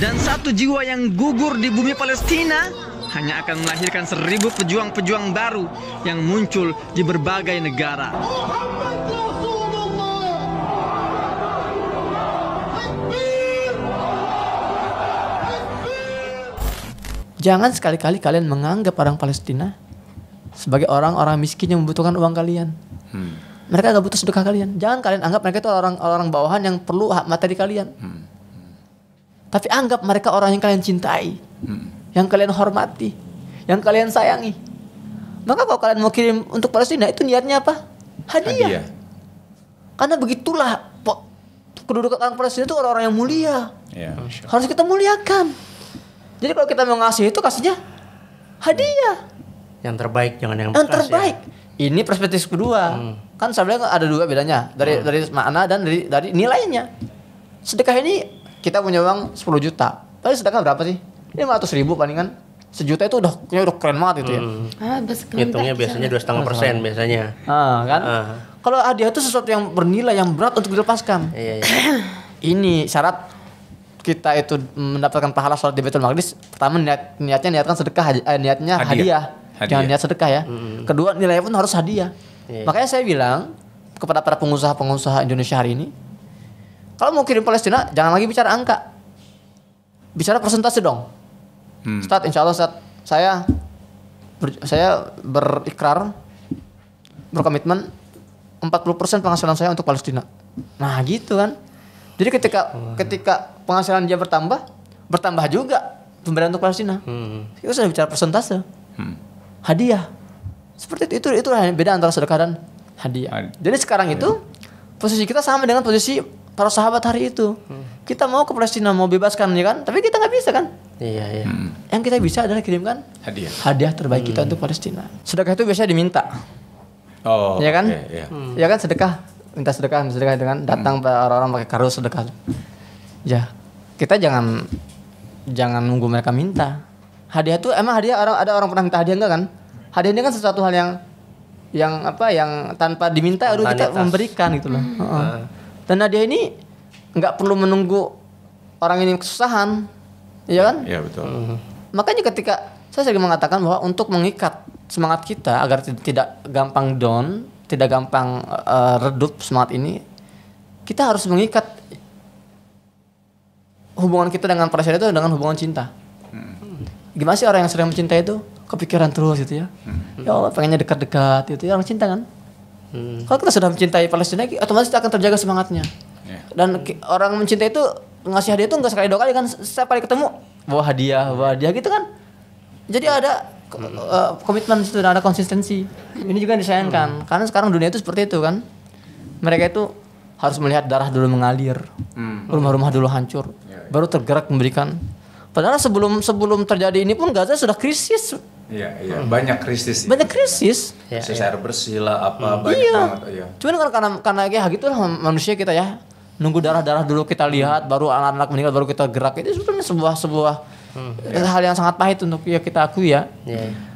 dan satu jiwa yang gugur di bumi Palestina hanya akan melahirkan seribu pejuang-pejuang baru yang muncul di berbagai negara. Jangan sekali-kali kalian menganggap orang Palestina sebagai orang-orang miskin yang membutuhkan uang kalian. Hmm. Mereka gak butuh sedekah kalian. Jangan kalian anggap mereka itu orang-orang bawahan yang perlu hak materi kalian. Hmm. Tapi anggap mereka orang yang kalian cintai, hmm. yang kalian hormati, yang kalian sayangi. Maka kalau kalian mau kirim untuk Palestina itu niatnya apa? Hadiah. Hadiah. Karena begitulah kedudukan orang Palestina itu orang-orang yang mulia. Yeah. Harus kita muliakan. Jadi kalau kita mau ngasih itu kasihnya hadiah. Yang terbaik jangan yang Yang ya. terbaik. Ya. Ini perspektif kedua. Hmm. Kan saya bilang ada dua bedanya dari hmm. dari makna dan dari dari nilainya. Sedekah ini kita punya uang 10 juta. Tapi sedangkan berapa sih? 500 ribu paling kan? Sejuta itu udah punya udah keren banget itu ya. Hmm. Ah, Hitungnya biasanya dua setengah persen ah. biasanya. Ah, kan? Ah. Kalau hadiah itu sesuatu yang bernilai yang berat untuk dilepaskan. Iya, iya. Ini syarat kita itu mendapatkan pahala sholat di betul Maqdis pertama niat, niatnya niatkan sedekah eh, niatnya hadiah. hadiah. hadiah jangan niat sedekah ya hmm. kedua nilainya pun harus hadiah iya. makanya saya bilang kepada para pengusaha-pengusaha Indonesia hari ini kalau mau kirim Palestina, jangan lagi bicara angka. Bicara persentase dong. Hmm. Ustaz, insya Allah Ustaz, saya ber, saya berikrar, berkomitmen 40% penghasilan saya untuk Palestina. Nah gitu kan. Jadi ketika ketika penghasilan dia bertambah, bertambah juga pemberian untuk Palestina. Hmm. Itu sudah bicara persentase. Hmm. Hadiah. Seperti itu, itu, itu beda antara sedekah dan hadiah. Jadi sekarang itu posisi kita sama dengan posisi para sahabat hari itu. Kita mau ke Palestina mau bebaskan ya kan, tapi kita nggak bisa kan? Iya, iya. Hmm. Yang kita bisa adalah kirimkan hadiah. Hadiah terbaik hmm. kita untuk Palestina. Sedekah itu biasanya diminta. Oh. Ya kan? Iya, iya. Hmm. Ya kan sedekah, minta sedekah, minta sedekah dengan datang hmm. orang-orang pakai kardus sedekah. Ya. Kita jangan jangan nunggu mereka minta. Hadiah tuh emang hadiah orang ada orang pernah minta hadiah enggak kan? Hadiah ini kan sesuatu hal yang yang apa yang tanpa diminta harus kita memberikan gitu loh. Hmm. Uh dan Nadia ini nggak perlu menunggu orang ini kesusahan, ya kan? Iya betul. Hmm. Makanya ketika saya sering mengatakan bahwa untuk mengikat semangat kita agar tidak gampang down, tidak gampang uh, redup semangat ini, kita harus mengikat hubungan kita dengan presiden itu dengan hubungan cinta. Hmm. Gimana sih orang yang sering mencintai itu kepikiran terus gitu ya? Hmm. Ya Allah pengennya dekat-dekat itu ya orang cinta kan? Hmm. Kalau kita sudah mencintai Palestina, otomatis kita akan terjaga semangatnya. Yeah. Dan orang mencintai itu ngasih hadiah itu nggak sekali dua kali kan, Saya paling ketemu bawa hadiah, bawa hadiah gitu kan. Jadi ada hmm. uh, komitmen itu ada konsistensi. Ini juga disayangkan hmm. karena sekarang dunia itu seperti itu kan. Mereka itu harus melihat darah dulu mengalir, hmm. rumah-rumah hmm. dulu hancur, yeah, yeah. baru tergerak memberikan. Padahal sebelum sebelum terjadi ini pun Gaza sudah krisis Iya, iya. Hmm. Banyak krisis. Banyak krisis. Ya, krisis ya. air bersih lah apa hmm. banyak iya. banget. Iya. Cuman karena karena, karena ya gitulah manusia kita ya. Nunggu darah-darah dulu kita lihat hmm. baru anak-anak meninggal baru kita gerak. Itu sebenarnya sebuah sebuah hmm. hal yang sangat pahit untuk ya kita akui ya. Yeah.